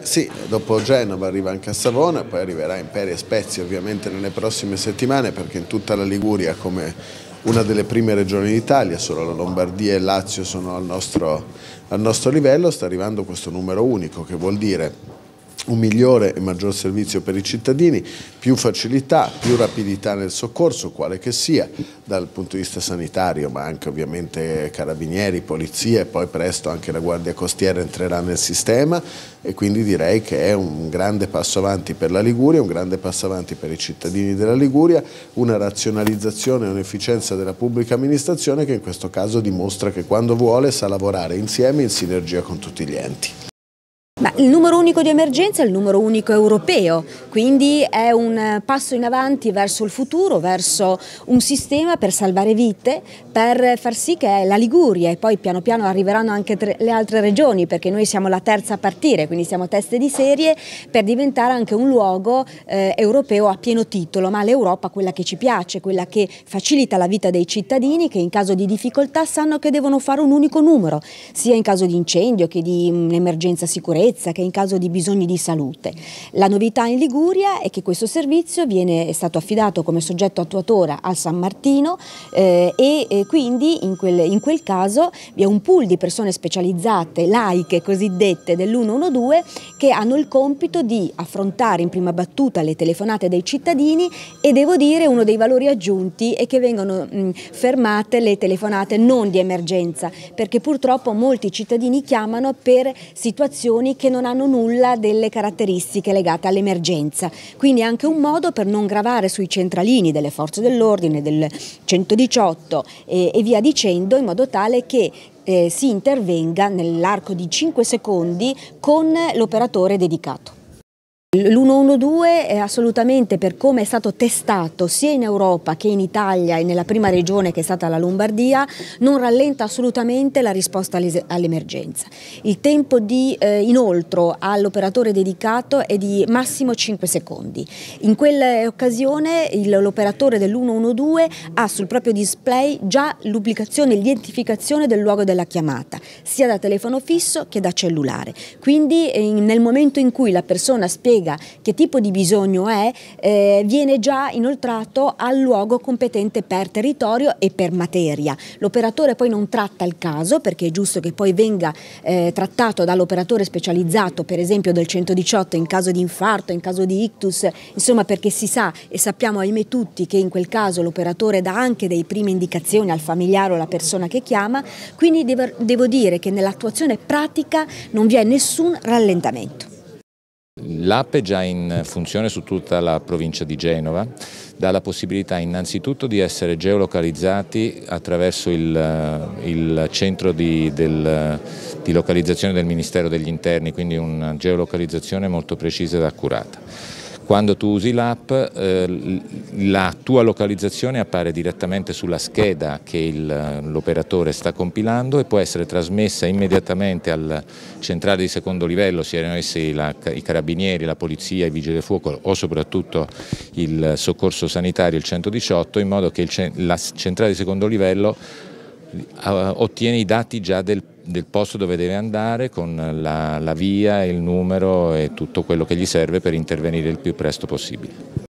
Beh sì, dopo Genova arriva anche a Savona, poi arriverà Imperia e Spezia ovviamente nelle prossime settimane perché in tutta la Liguria come una delle prime regioni d'Italia, solo la Lombardia e il Lazio sono al nostro, al nostro livello, sta arrivando questo numero unico che vuol dire un migliore e maggior servizio per i cittadini, più facilità, più rapidità nel soccorso, quale che sia, dal punto di vista sanitario, ma anche ovviamente carabinieri, polizia e poi presto anche la Guardia Costiera entrerà nel sistema e quindi direi che è un grande passo avanti per la Liguria, un grande passo avanti per i cittadini della Liguria, una razionalizzazione e un'efficienza della pubblica amministrazione che in questo caso dimostra che quando vuole sa lavorare insieme in sinergia con tutti gli enti. Ma il numero unico di emergenza è il numero unico europeo, quindi è un passo in avanti verso il futuro, verso un sistema per salvare vite, per far sì che la Liguria e poi piano piano arriveranno anche le altre regioni, perché noi siamo la terza a partire, quindi siamo teste di serie, per diventare anche un luogo eh, europeo a pieno titolo, ma l'Europa quella che ci piace, quella che facilita la vita dei cittadini che in caso di difficoltà sanno che devono fare un unico numero, sia in caso di incendio che di un'emergenza mm, sicurezza sicurezza che in caso di bisogni di salute. La novità in Liguria è che questo servizio viene, è stato affidato come soggetto attuatore al San Martino eh, e, e eh, quindi in quel, in quel caso vi è un pool di persone specializzate, laiche cosiddette dell'112 che hanno il compito di affrontare in prima battuta le telefonate dei cittadini e devo dire uno dei valori aggiunti è che vengono mh, mm, fermate le telefonate non di emergenza perché purtroppo molti cittadini chiamano per situazioni che che non hanno nulla delle caratteristiche legate all'emergenza. Quindi è anche un modo per non gravare sui centralini delle forze dell'ordine, del 118 e, e via dicendo, in modo tale che eh, si intervenga nell'arco di 5 secondi con l'operatore dedicato. L'112 è assolutamente per come è stato testato sia in Europa che in Italia e nella prima regione che è stata la Lombardia non rallenta assolutamente la risposta all'emergenza. Il tempo di eh, inoltro all'operatore dedicato è di massimo 5 secondi. In quell'occasione l'operatore dell'112 ha sul proprio display già l'ubicazione e l'identificazione del luogo della chiamata, sia da telefono fisso che da cellulare. Quindi eh, nel momento in cui la persona spiega spiega che tipo di bisogno è, eh, viene già inoltrato al luogo competente per territorio e per materia. L'operatore poi non tratta il caso perché è giusto che poi venga eh, trattato dall'operatore specializzato, per esempio del 118 in caso di infarto, in caso di ictus, insomma perché si sa e sappiamo ahimè tutti che in quel caso l'operatore dà anche dei prime indicazioni al familiare o alla persona che chiama, quindi devo, devo dire che nell'attuazione pratica non vi è nessun rallentamento. L'app è già in funzione su tutta la provincia di Genova dà la possibilità innanzitutto di essere geolocalizzati attraverso il, eh, il centro di, del, di localizzazione del Ministero degli Interni, quindi una geolocalizzazione molto precisa ed accurata. Quando tu usi l'app eh, la tua localizzazione appare direttamente sulla scheda che l'operatore sta compilando e può essere trasmessa immediatamente al centrale di secondo livello, siano essi la, i carabinieri, la polizia, i vigili del fuoco o soprattutto il soccorso sanitario, il 118, in modo che il, la centrale di secondo livello eh, ottiene i dati già del del posto dove deve andare con la, la via, il numero e tutto quello che gli serve per intervenire il più presto possibile.